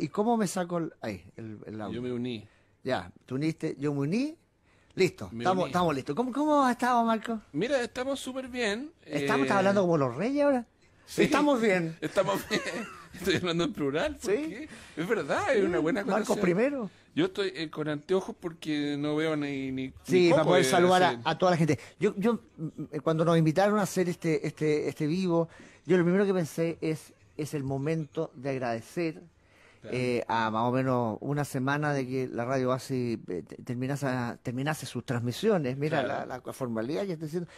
¿y cómo me saco el, ahí, el, Yo me uní. Ya, tú uniste, yo me uní. Listo, estamos, listos. ¿Cómo, ¿Cómo estado, Marco? Mira, estamos súper bien. ¿Estamos eh, hablando como los reyes ahora? Sí, estamos bien. Estamos bien. Estoy hablando en plural. sí. Es verdad, es una buena cosa. Marcos primero. Yo estoy eh, con anteojos porque no veo ni. sí, para poder eh, saludar a, a, toda la gente. Yo, yo, mm, cuando nos invitaron a hacer este, este, este vivo, yo lo primero que pensé es, es el momento de agradecer eh, a más o menos una semana de que la radio base eh, terminase, terminase, sus transmisiones. Mira la, formalidad que estoy diciendo.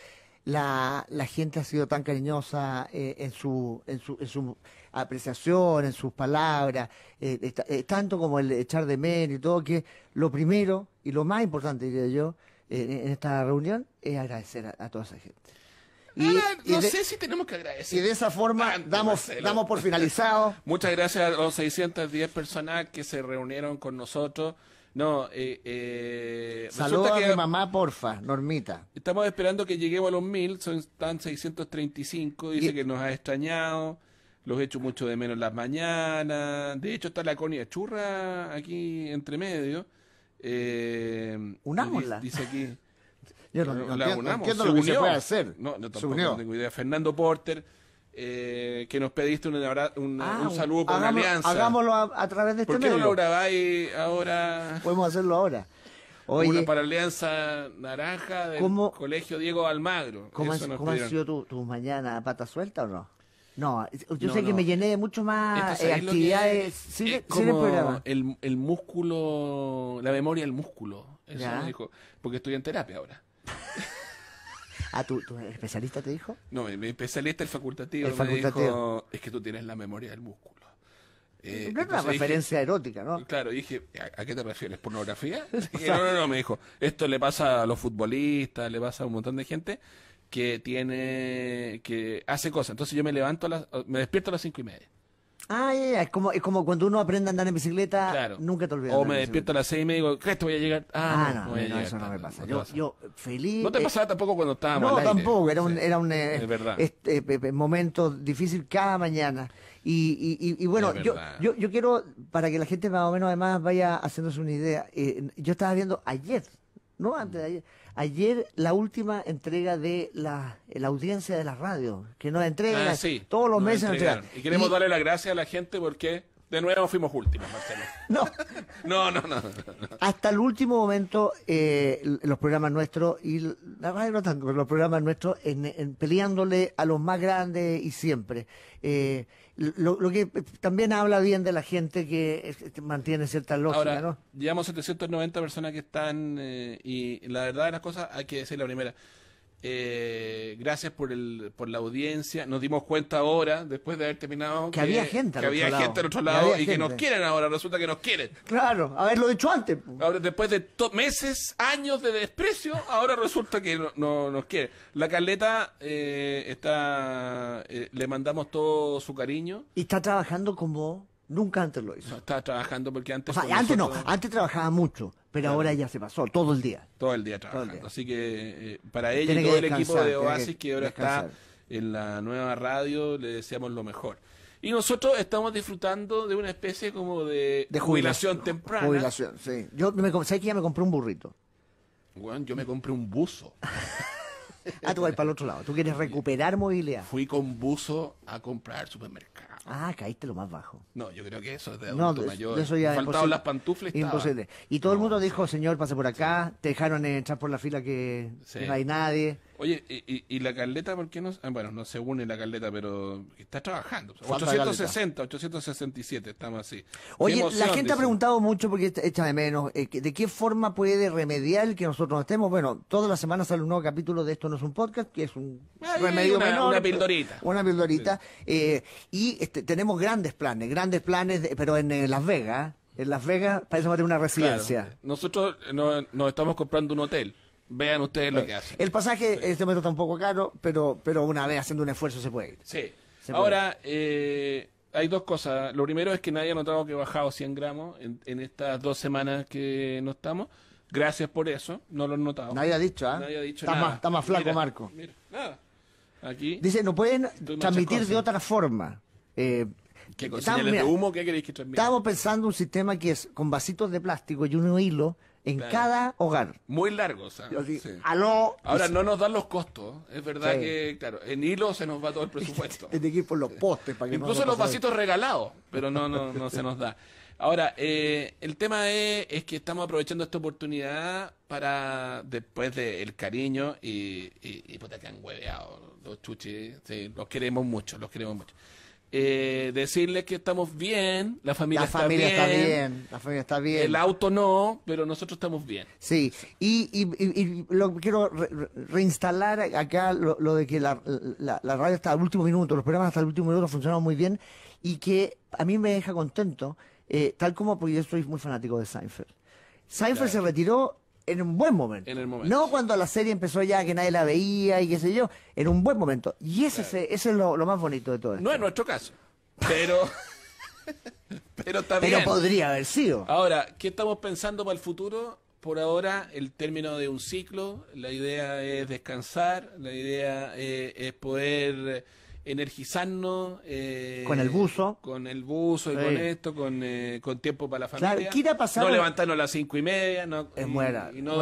La, la gente ha sido tan cariñosa eh, en, su, en, su, en su apreciación, en sus palabras, tanto como el echar de menos y todo, que lo primero y lo más importante, diría yo, en esta reunión es agradecer a toda esa gente. Ah, no sé si tenemos que agradecer. Y de esa forma damos, damos por finalizado. Muchas gracias a los 610 personas que se reunieron con nosotros. No, eh, eh Saludos a mi mamá, porfa, Normita. Estamos esperando que lleguemos a los mil, son, están 635, dice que nos ha extrañado, los he hecho mucho de menos las mañanas. De hecho, está la Conia Churra aquí entre medio. Eh, Unámosla. Dice aquí. Yo no, lo unió. puede hacer. No, tengo idea. Fernando Porter, eh, que nos pediste un, ah, saludo con Alianza. Hagámoslo a, través de este ¿Por qué no lo grabáis ahora? Podemos hacerlo ahora. Una para Alianza Naranja del Colegio Diego Almagro. ¿Cómo, han, sido tus tu mañana? pata suelta o no? No, yo sé que me llené de mucho más eh, actividades. Sí, e- el, el, músculo, la memoria del músculo. Eso dijo. Porque estoy en terapia ahora. ¿A ah, ¿tu, especialista te dijo? No, mi, especialista, el facultativo, me dijo, es que tú tienes la memoria del músculo. Eh, no es una referencia erótica, ¿no? Claro, dije, ¿a, qué te refieres? ¿Pornografía? no, no, no, me dijo, esto le pasa a los futbolistas, le pasa a un montón de gente que tiene, que hace cosas. Entonces yo me levanto, me despierto a las cinco y media. Ah, Es, como, es como cuando uno aprende a andar en bicicleta, nunca te olvidas. O me despierto a las seis y me digo, ¿qué que voy a llegar? Ah, ah no, eso no me pasa. yo, yo feliz. No te eh, pasaba tampoco cuando estábamos. No, tampoco. Era un, era un eh, este, momento difícil cada mañana. Y, y, y, y bueno, yo, yo, yo, quiero, para que la gente más o menos además vaya haciéndose una idea, eh, yo estaba viendo ayer, no antes de ayer ayer la última entrega de la, audiencia de la radio, que nos entrega ah, todos los meses. Y queremos darle las gracias a la gente porque de nuevo fuimos últimos, Marcelo. No. no, no, no, Hasta el último momento, eh, los programas nuestros, y la los programas nuestros, en, peleándole a los más grandes y siempre. Eh, lo, que eh, también habla bien de la gente que este, mantiene cierta lógica, Ahora, ¿no? Llevamos 790 personas que están, y la verdad de las cosas, hay que decir la primera. Eh, gracias por, el, por la audiencia. Nos dimos cuenta ahora, después de haber terminado, que, había gente al que otro lado. gente otro lado y que nos quieren ahora. Resulta que nos quieren. Claro, haberlo dicho antes. Ahora, después de meses, años de desprecio, ahora resulta que no, nos quiere. La Carleta eh, está, eh, le mandamos todo su cariño. Y está trabajando como Nunca antes lo hizo. estaba trabajando porque antes... O sea, antes no, antes trabajaba mucho, pero ahora ya se pasó, todo el día. Todo el día trabajando. Así que eh, para ella y todo el equipo de Oasis que, ahora está en la nueva radio, le deseamos lo mejor. Y nosotros estamos disfrutando de una especie como de, jubilación, temprana. temprana. Jubilación, sí. Yo me, sé que ya me compré un burrito. Bueno, yo me compré un buzo. ah, tú vas para el otro lado. Tú quieres recuperar movilidad. Fui con buzo a comprar supermercado. Ah, caíste lo más bajo. No, yo creo que eso es de adulto no, de, mayor. De eso ya Faltaban las pantuflas. Imposible. Y todo el mundo dijo, señor, pase por acá. Te dejaron entrar por la fila que no hay nadie. Oye, y, la calleta ¿por qué no? Ah, bueno, no se une la caleta, pero está trabajando. 860, 867, estamos así. Oye, la gente ha preguntado mucho, porque echa de menos, eh, ¿de qué forma puede remediar que nosotros estemos? Bueno, todas las semanas sale un nuevo capítulo de Esto no es un podcast, que es un remedio una, menor. Una pildorita. Una pildorita. Eh, y este, tenemos grandes planes, grandes planes, pero en eh, Las Vegas. En Las Vegas parece tener una residencia. Nosotros nos estamos comprando un hotel. Vean ustedes lo eh, que hace El pasaje en este momento está un poco caro, pero, pero una vez haciendo un esfuerzo se puede ir. Sí. Ahora, eh, hay dos cosas. Lo primero es que nadie ha notado que he bajado 100 gramos en, estas dos semanas que no estamos. Gracias por eso, no lo han notado. Nadie ha dicho, ¿ah? Nadie ha dicho está nada. Más, más flaco, Marco. Mira, nada. Aquí. Dice, no pueden transmitir de otra forma. Eh, ¿Qué estamos, de humo? ¿Qué queréis que transmita? Estamos pensando un sistema que es con vasitos de plástico y un hilo en cada hogar. Muy largo, ah, ah, Ahora no nos dan los costos, ¿eh? es verdad que, claro, en hilo se nos va todo el presupuesto. Tiene que los postes Incluso los vasitos regalados, pero no, no, no se nos da. Ahora, eh, el tema es, es, que estamos aprovechando esta oportunidad para, después del cariño, y, y, puta que han hueveado los chuchis, los queremos mucho, los queremos mucho. Eh, decirle que estamos bien, la familia, la está, familia bien, está, bien, la familia está bien, el auto no, pero nosotros estamos bien. Sí, y, y, y, quiero reinstalar acá lo, de que la, radio hasta el último minuto, los programas hasta el último minuto funcionan muy bien y que a mí me deja contento, eh, tal como porque yo soy muy fanático de Seinfeld. Seinfeld se retiró en un buen momento. No cuando la serie empezó ya que nadie la veía y qué sé yo, en un buen momento. Y ese, ese, es lo, más bonito de todo esto. No es nuestro caso, pero... pero también... Pero podría haber sido. Ahora, ¿qué estamos pensando para el futuro? Por ahora, el término de un ciclo, la idea es descansar, la idea eh, es poder energizarnos. Eh, con el buzo. Con el buzo y con esto, con, eh, con tiempo para la familia. No levantarnos a las cinco y media, eh, y, no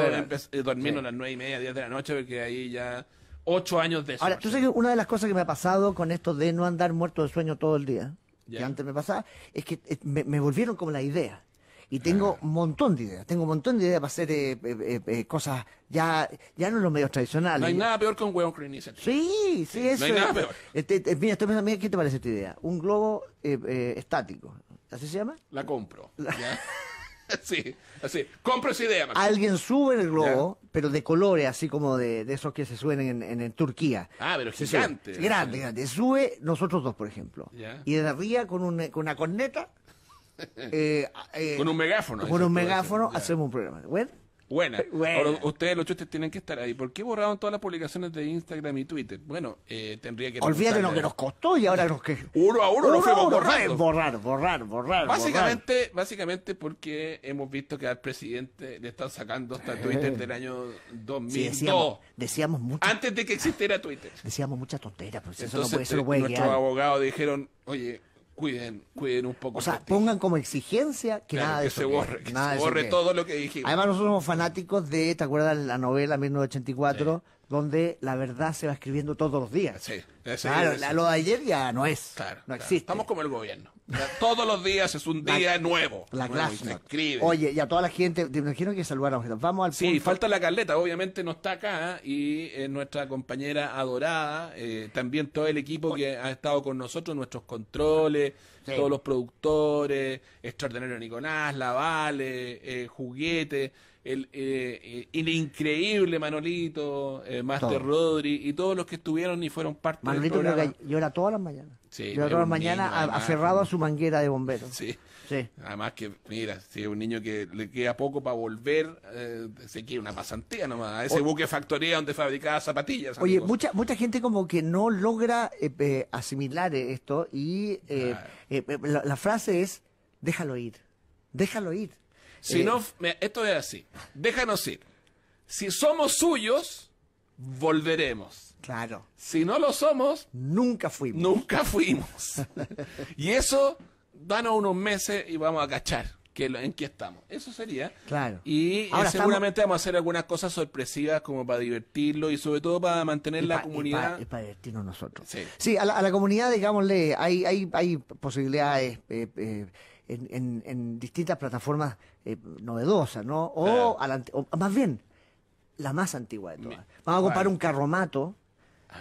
dormirnos a las nueve y media, diez de la noche, porque ahí ya ocho años de eso. Ahora, tú sabes que una de las cosas que me ha pasado con esto de no andar muerto de sueño todo el día, que antes me pasaba, es que me, me volvieron como la idea y tengo un montón de ideas. Tengo un montón de ideas para hacer eh, eh, eh, eh cosas ya ya no los medios tradicionales. No hay nada peor que un huevo Green Sí, sí, eso. No hay nada peor. mira, estoy pensando, ¿qué te parece esta idea? Un globo estático. ¿Así se llama? La compro. sí, así. Compro esa idea. Alguien sube el globo, pero de colores, así como de, esos que se suben en, en, Turquía. Ah, pero es gigante. Grande, grande. Sube nosotros dos, por ejemplo. Y de arriba con, un, con una corneta eh, ah, eh, con un megáfono. Con un megáfono hacemos un programa. Bueno. Buena. ustedes los chistes tienen que estar ahí. ¿Por qué borraron todas las publicaciones de Instagram y Twitter? Bueno, eh, tendría que... Olvídate lo que nos costó y ahora los que... Uno a uno, lo fuimos Borrar, borrar, borrar. Básicamente, básicamente porque hemos visto que al presidente le están sacando hasta Twitter del año 2000. Sí, decíamos, mucho... Antes de que existiera Twitter. Decíamos muchas tonteras, pues eso no puede, ser güey. Eh, nuestros abogados dijeron, oye, cuiden, cuiden un poco. O sea, pongan como exigencia que nada de eso se que se borre todo lo que dijimos. Además, nosotros somos fanáticos de, ¿te acuerdas la novela 1984? Donde la verdad se va escribiendo todos los días. Sí, claro, La, lo de ayer ya no es. no existe. Estamos como el gobierno. Todos los días es un día nuevo. La clase Oye, y a toda la gente, te imagino que saludamos. Vamos al Sí, falta la Carleta, obviamente no está acá. ¿eh? Y eh, nuestra compañera adorada, eh, también todo el equipo que ha estado con nosotros, nuestros controles, todos los productores, extraordinario Nicolás, Lavale, eh, Juguete el, eh, eh, el increíble Manolito, eh, Master Rodri y todos los que estuvieron y fueron parte Manolito del programa. llora todas las mañanas. llora todas las mañanas aferrado a su manguera de bombero Sí. Además que, mira, si es un niño que le queda poco para volver, se quiere una pasantía nomás, a ese buque factoría donde fabricaba zapatillas. Oye, mucha, mucha gente como que no logra asimilar esto y la frase es, déjalo ir, déjalo ir. Si eh, no, esto es así. Déjanos ir. Si somos suyos, volveremos. Claro. Si no lo somos, nunca fuimos. Nunca fuimos. y eso, danos unos meses y vamos a cachar en qué estamos. Eso sería. Claro. Y eh, seguramente vamos a hacer algunas cosas sorpresivas como para divertirlo y sobre todo para mantener la comunidad. para, divertirnos nosotros. Sí, a, la, comunidad, digámosle, hay, hay, posibilidades. Eh, en, distintas plataformas eh, novedosas, ¿no? O, más bien, la más antigua de todas. Vamos a comprar un carromato,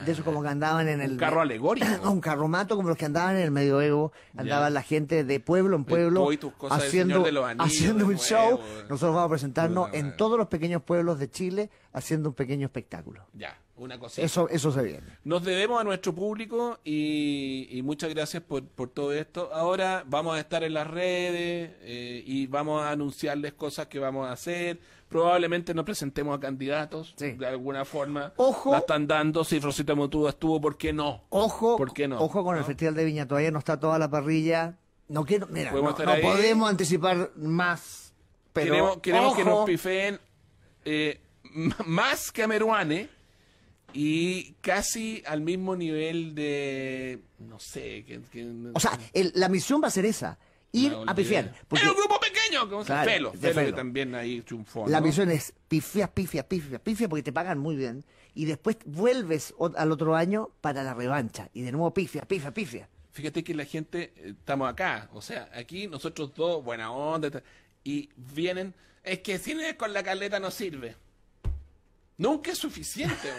de esos como que ah. andaban en el... Un carro alegórico. un carromato como los que andaban en el medioevo, andaban la gente de pueblo en pueblo haciendo, un show. Nosotros vamos a presentarnos en todos los pequeños pueblos de Chile haciendo un pequeño espectáculo. Ya. Una Eso, eso se viene. Nos debemos a nuestro público y, muchas gracias por, por, todo esto. Ahora vamos a estar en las redes eh, y vamos a anunciarles cosas que vamos a hacer. Probablemente nos presentemos a candidatos de alguna forma. Ojo. La están dando. Si Rosita Motuda estuvo, ¿por qué no? Ojo. ¿Por qué no? Ojo con el Festival de Viña. Todavía no está toda la parrilla. No quiero. no, podemos anticipar más. Pero queremos, que nos pifeen eh, que más Meruane y casi al mismo nivel de, no sé. o sea, la misión va a ser esa. Ir a pifiar. Porque... un grupo pequeño, claro, Pelo, Que también ahí triunfó. La misión es pifias, pifias, pifias, pifias, porque te pagan muy bien. Y después vuelves al otro año para la revancha. Y de nuevo pifias, pifia, pifia. Fíjate que la gente, eh, estamos acá. O sea, aquí nosotros dos, buena onda. Y vienen, es que cine con la caleta no sirve. Nunca es suficiente,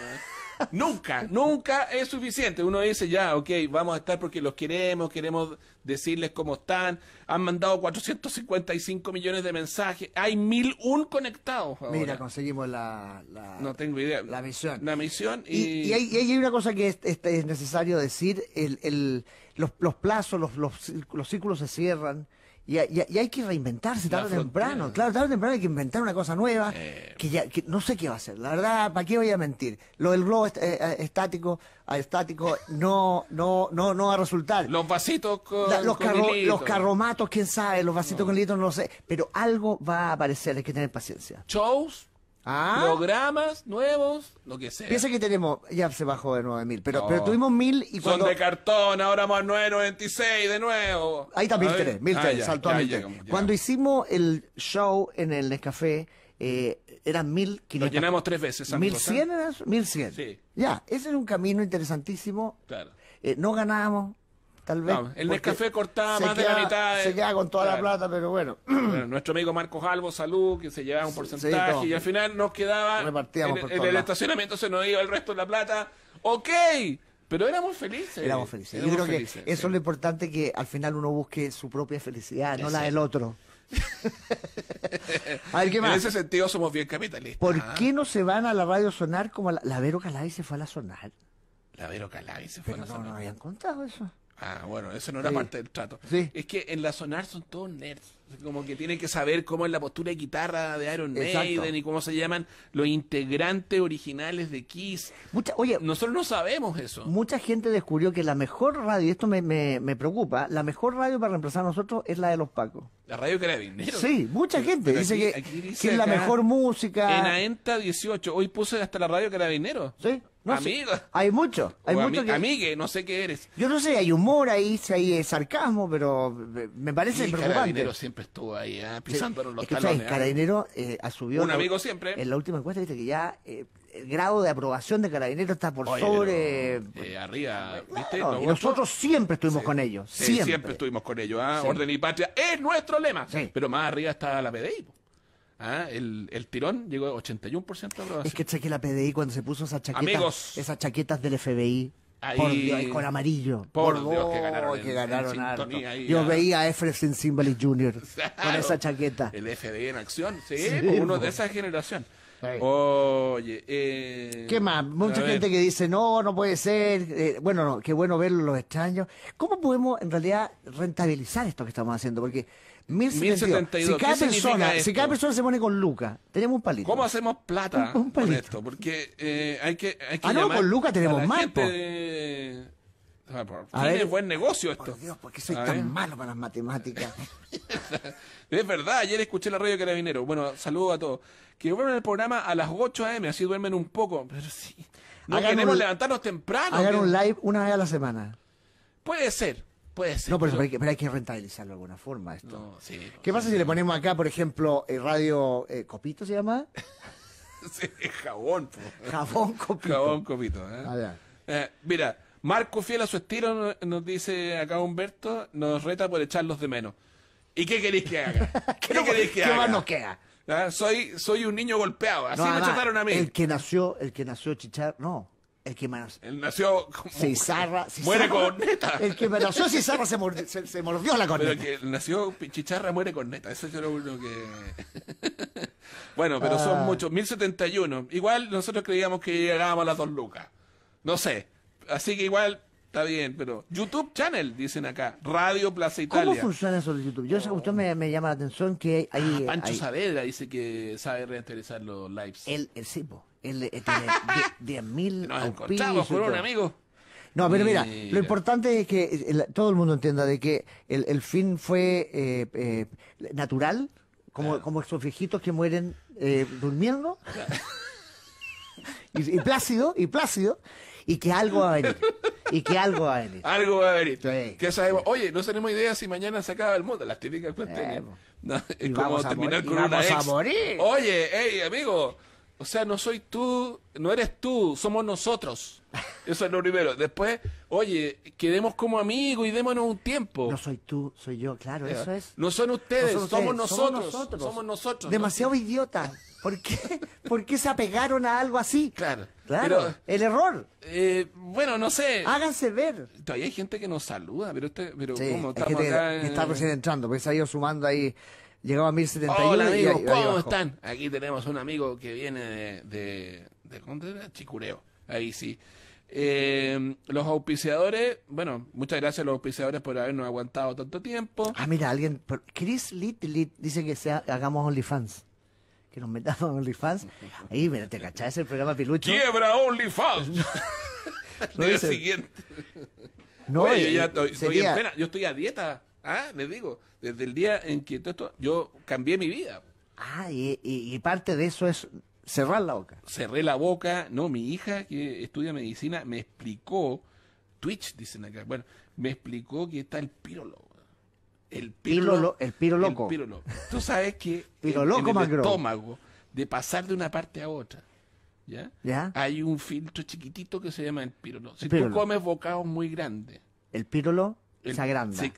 nunca, nunca es suficiente. Uno dice, ya, ok, vamos a estar porque los queremos, queremos decirles cómo están. Han mandado 455 millones de mensajes. Hay mil un conectados. Mira, conseguimos la, No tengo idea. La misión. La misión. Y, y, hay, una cosa que es, necesario decir: el, el, los, los plazos, los, los, los círculos se cierran. Y, hay que reinventarse tarde o temprano. Claro, tarde o temprano hay que inventar una cosa nueva que ya que no sé qué va a ser. La verdad, ¿para qué voy a mentir? Lo del globo eh, eh, estático no, no, no, no va a resultar. Los vasitos con, los, carromatos, quién sabe, los vasitos con litros, no sé. Pero algo va a aparecer, hay que tener paciencia. Shows Ah. Programas nuevos, lo que sea. Piensa que tenemos, ya se bajó de 9000, pero, pero tuvimos 1000 y cuando... Son de cartón, ahora vamos a 996 de nuevo. Ahí está A ah, saltó a 1000 Cuando hicimos el show en el Nescafé, eh, eran 1500. Lo llenamos tres veces. 1100 eran, 1100. Sí. Ya, ese es un camino interesantísimo. Claro. Eh, no ganábamos, el Nescafé cortaba más de la mitad. Se queda con toda la plata, pero bueno. Nuestro amigo Marcos Albo, salud, que se llevaba un porcentaje y al final nos quedaba. en, el estacionamiento se nos iba el resto de la plata. ¡Ok! Pero éramos felices. Éramos felices. eso es lo importante, que al final uno busque su propia felicidad, no la del otro. a ver, ¿qué En ese sentido somos bien capitalistas. ¿Por ¿ah? qué no se van a la radio sonar como la, la Vero Calabi se fue a la sonar? La Vero Calabi se fue a la sonar. No, no habían contado eso. Ah, bueno, eso no era parte del trato. Es que en la Sonar son todos nerds. Como que tienen que saber cómo es la postura de guitarra de Iron Maiden y cómo se llaman los integrantes originales de Kiss. oye, Nosotros no sabemos eso. Mucha gente descubrió que la mejor radio, y esto me, preocupa, la mejor radio para reemplazar a nosotros es la de los Pacos. La radio dinero? Sí, mucha gente dice, que, es la mejor música. En Aenta 18, hoy puse hasta la radio dinero. Sí hay mucho. Hay muchos Amigue, no sé qué eres. Yo no sé, hay humor ahí, si hay eh, sarcasmo, pero me parece preocupante. Carabinero siempre estuvo ahí, ¿eh? pisándonos los ¿eh? Carabinero eh, Un amigo siempre. En la última encuesta, viste que ya el grado de aprobación de Carabinero está por sobre. arriba, ¿viste? nosotros siempre estuvimos con ellos. Siempre. siempre. estuvimos con ellos. ¿ah? Orden y patria es nuestro lema. Pero más arriba está la PDI. Ah, el, tirón llegó a 81% de Es que cheque la PDI cuando se puso esas chaquetas, esas chaquetas del FBI. por Dios, con amarillo. Por, oh, Dios, que ganaron. Que Yo ah. veía a Efresen Simbali Jr. con esa chaqueta. El FBI en acción, sí, pues, uno pues. de esa generación. Oye, eh, ¿qué más? Mucha gente que dice, no, no puede ser. Eh, bueno, no, qué bueno verlo, los extraños. ¿Cómo podemos en realidad rentabilizar esto que estamos haciendo? Porque 1072. Si cada, persona, si cada persona se pone con Lucas, tenemos un palito. ¿Cómo hacemos plata un, con esto? Porque eh, hay que, hay que. Ah, no, con Luca tenemos más. tipo A ver, buen negocio esto. Por Dios, ¿por qué soy tan malo para las matemáticas? es verdad, ayer escuché la radio Carabinero. Bueno, saludo a todos. Que vuelvan al programa a las 8 a.m., así duermen un poco. Pero sí. No queremos levantarnos temprano. Hagan un live una vez a la semana. Puede ser, no, pero, hay que, rentabilizarlo de alguna forma esto. ¿Qué pasa si le ponemos acá, por ejemplo, el eh, radio eh, Copito se llama? sí, jabón. Jabón Copito. Jabón Copito. ¿eh? Ah, mira, Marco, fiel a su estilo, nos dice acá Humberto, nos reta por echarlos de menos. ¿Y qué queréis que haga? ¿Qué, que ¿Qué más nos queda? ¿Ah? Soy, soy un niño golpeado, así me trataron a mí. El que nació, el que nació chichar, no, el que nació Cizarra, muere con neta. El que nació Cizarra se, mordió, se, se la corneta. Pero el que nació Pichicharra muere con neta. Eso yo lo único que. bueno, pero son ah. muchos. 1071. Igual nosotros creíamos que llegábamos a las dos lucas. No sé. Así que igual Está bien, pero YouTube Channel, dicen acá. Radio Plaza Italia. ¿Cómo funciona eso de YouTube? Yo sé me, me, llama la atención que ah, hay... Pancho Saavedra dice que sabe reinteresar los lives. El, el Cipo. Él, 10.000 eh, Nos encontramos con un amigo. No, pero mira, lo importante es que eh, todo el mundo entienda de que el, fin fue eh, natural, como, como esos viejitos que mueren durmiendo, y, plácido, y plácido, y que algo va a venir, y que algo va a venir. Algo va a venir. Oye, no tenemos idea si mañana se acaba el mundo. Las típicas cuestiones. vamos a terminar una morir. Oye, hey, amigo, o sea, no soy tú, no eres tú, somos nosotros. Eso es lo primero. Después, oye, quedemos como amigos y démonos un tiempo. No soy tú, soy yo, claro, eso es. No son ustedes, somos, nosotros, somos, nosotros, Demasiado idiota. ¿Por qué? ¿Por qué se apegaron a algo así? Claro. Claro, el error. Eh, bueno, no sé. Háganse ver. Todavía hay gente que nos saluda, pero, usted, pero ¿cómo? Estamos acá, entrando, porque se ha ido sumando ahí llegaba a 1071. Hola amigos, ¿cómo están? Aquí tenemos un amigo que viene de, de, de, de Chicureo, ahí sí. Eh, los auspiciadores, bueno, muchas gracias a los auspiciadores por habernos aguantado tanto tiempo. Ah, mira, alguien, Chris Lit, dice que sea, hagamos OnlyFans. Que nos metamos en OnlyFans. Ahí, mira, te cachás el programa Pilucho. ¡Quiebra OnlyFans! no, siguiente. No, Oye, yo ya estoy en pena, yo estoy a dieta. Ah, les digo, desde el día en que todo esto, yo cambié mi vida. Ah, y, parte de eso es cerrar la boca. Cerré la boca, no, mi hija que estudia medicina me explicó, Twitch dicen acá, bueno, me explicó que está el pirolo El pirolo, el piroloco El Tú sabes que el estómago, de pasar de una parte a otra, ¿ya? ¿Ya? Hay un filtro chiquitito que se llama el pirolo. Si tú comes bocados muy grandes. El pirolo esa grande.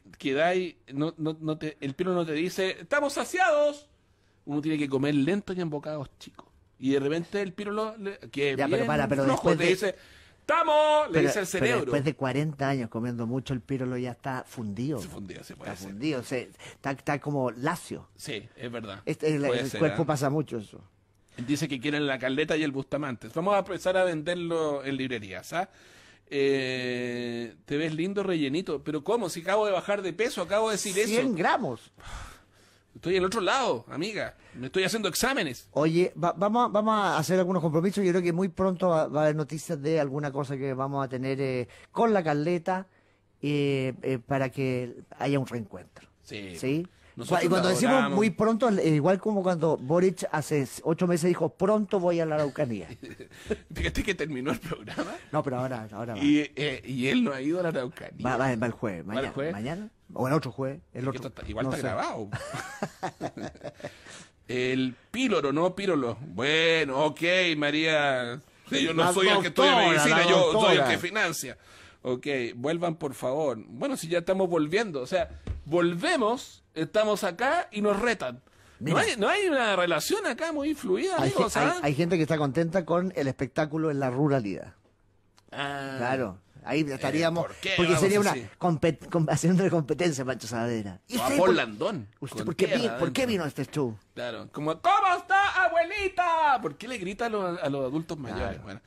no, no, no te, el pelo no te dice, estamos saciados. Uno tiene que comer lento y en bocados chicos. Y de repente el piro que ya, pero para, pero te dice, ¡estamos! Le dice el cerebro. después de 40 años comiendo mucho, el pirolo ya está fundido. Se fundido, se puede Está fundido, está, como lacio. Sí, es verdad. Este, el, cuerpo ¿ah? pasa mucho eso. Dice que quieren la caleta y el bustamante. Vamos a empezar a venderlo en librerías, ¿ah? Eh, te ves lindo rellenito. Pero ¿cómo? Si acabo de bajar de peso, acabo de decir 100 eso. 100 gramos. Estoy al otro lado, amiga. Me estoy haciendo exámenes. Oye, vamos, vamos a hacer algunos compromisos. Yo creo que muy pronto va, a haber noticias de alguna cosa que vamos a tener eh, con la Carleta eh, eh, para que haya un reencuentro. Sí. ¿Sí? y cuando decimos muy pronto, eh, igual como cuando Boric hace ocho meses dijo, pronto voy a la Araucanía. Fíjate que terminó el programa. No, pero ahora, ahora va. Y, eh, él no ha ido a la Araucanía. Va, el jueves, mañana. ¿Mañana? O el otro jueves. igual está grabado. el píloro, no Píloro Bueno, ok, María. yo no soy el que estudia medicina, yo soy el que financia. Ok, vuelvan por favor. Bueno, si ya estamos volviendo, o sea, volvemos estamos acá y nos retan. no, hay, no, hay, una relación acá muy fluida. Hay, gente que está contenta con el espectáculo en la ruralidad. Ah, claro. Ahí eh, estaríamos. porque sería una de competencia, Pancho Saladera. ¿Y por qué, vino, este show? Claro. Como, ¿cómo está, abuelita? ¿Por qué le grita a, los, adultos mayores? Bueno.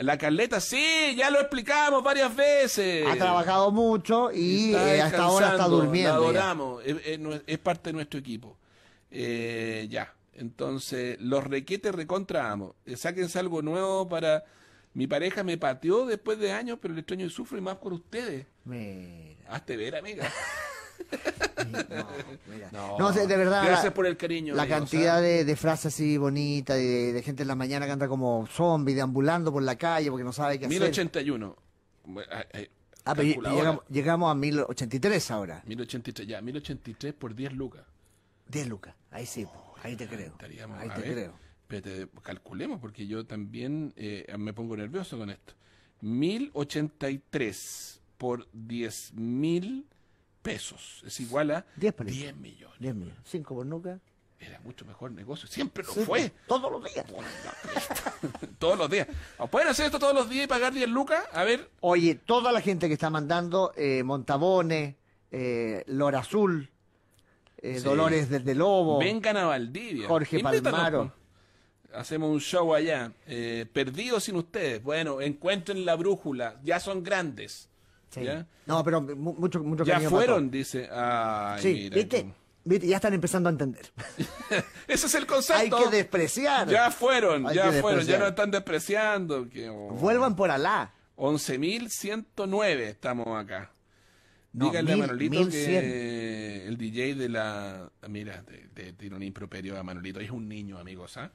La Carleta, sí, ya lo explicamos varias veces. Ha trabajado mucho y eh, hasta ahora está durmiendo. La adoramos, es, parte de nuestro equipo. Eh, ya, entonces, los requetes recontra amo. Eh, sáquense algo nuevo para... Mi pareja me pateó después de años, pero el extraño y sufro y más por ustedes. Mira. Hazte ver, amiga. No, sé, de verdad. Gracias por el cariño. La cantidad de, frases así bonitas, de, de, gente en la mañana que anda como zombie, deambulando por la calle porque no sabe qué hacer. 1081. Ah, llegamos, llegamos, a 1083 ahora. 1083, ya, 1083 por 10 lucas. 10 lucas, ahí sí, ahí te ah, creo. Ahí te creo. calculemos, porque yo también eh, me pongo nervioso con esto. 1083 por 10.000 pesos. Es igual a 10, millones. 10 5 por nuca. Era mucho mejor negocio. Siempre lo fue. Todos los días. todos los días. ¿Pueden hacer esto todos los días y pagar 10 lucas? A ver. Oye, toda la gente que está mandando, eh, Montabones, eh, Lora Azul, eh, Dolores del Lobo. Vengan a Valdivia. Jorge pues. Hacemos un show allá. Eh, perdidos sin ustedes. Bueno, encuentren la brújula. Ya son grandes. ¿Ya? No, pero mucho, fueron, dice. Ah, sí, ¿viste? Ya están empezando a entender. Ese es el concepto. Hay que despreciar. Ya fueron, ya fueron, ya no están despreciando. Que, oh. Vuelvan por Alá. 11.109 estamos acá. Díganle a Manolito que el DJ de la. Mira, de tiro un improperio a Manolito. Es un niño, amigos. ¿ah?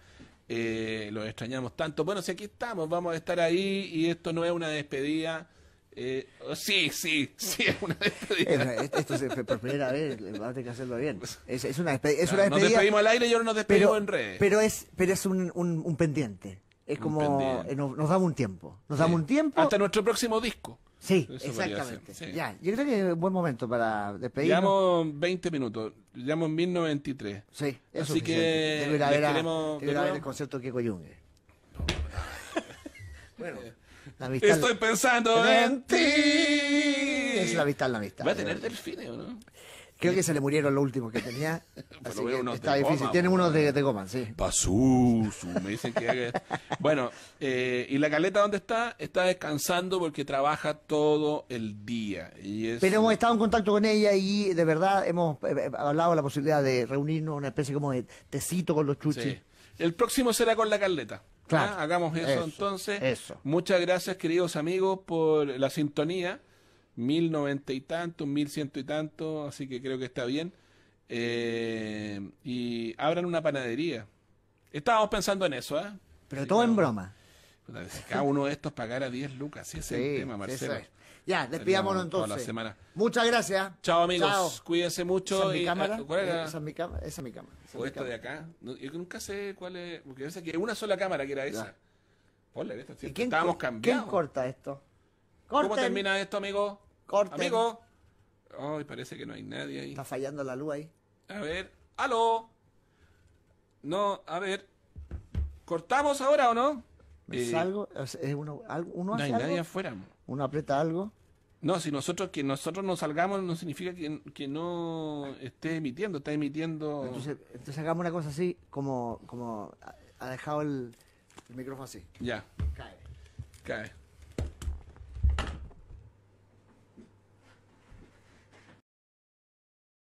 Eh, lo extrañamos tanto. Bueno, si aquí estamos, vamos a estar ahí y esto no es una despedida eh, oh, sí, sí, sí, es una despedida. esto es por primera vez, va a tener que hacerlo bien. Es, una, ah, despedida, es Nos despedimos al aire y ahora nos despedimos en redes. Pero es, pero es un, pendiente. Es como. Eh, nos, damos un tiempo. Nos damos un tiempo. Hasta nuestro próximo disco. Sí, exactamente. Ya, yo creo que es un buen momento para despedirnos. Llevamos 20 minutos, llevamos 1093. Sí, es Así que. el concierto que Coyungue. bueno. Estoy pensando en ti. Es la amistad, la amistad. Va a tener delfines, no? Creo que se le murieron los últimos que tenía. así que está difícil. Tienen unos de, te goma, sí. Pasusu, me dicen que bueno, eh, ¿y la caleta dónde está? Está descansando porque trabaja todo el día. Y Pero hemos estado en contacto con ella y de verdad hemos eh, eh, hablado de la posibilidad de reunirnos, una especie como de tecito con los chuches El próximo será con la caleta. Ah, hagamos eso, entonces. Muchas gracias, queridos amigos, por la sintonía. Mil noventa y tanto, mil ciento y tanto, así que creo que está bien. Eh, y abran una panadería. Estábamos pensando en eso, ¿eh? Pero todo en broma. Cada uno de estos pagara 10 lucas, ese sí, es el tema, Marcelo. Ya, despidámonos entonces. Muchas gracias. Chao, amigos. Cuídense mucho. Ah, ¿Esa es mi cámara? Esa es mi cámara. Esa mi o esta de acá. yo nunca sé cuál es. Porque que una sola cámara que era esa. Ponle, esta, quién, Estábamos cambiados. ¿Quién corta esto? ¿Cómo termina esto, amigo? corta Amigo. Ay, parece que no hay nadie ahí. Está fallando la luz ahí. A ver. ¡Aló! No, a ver. ¿Cortamos ahora o no? Me eh, Es uno, no hay nadie afuera uno aprieta algo. No, si nosotros que nosotros no salgamos no significa que, no esté emitiendo, está emitiendo. Entonces, hagamos una cosa así, como como ha dejado el micrófono así. Ya. Cae. Cae.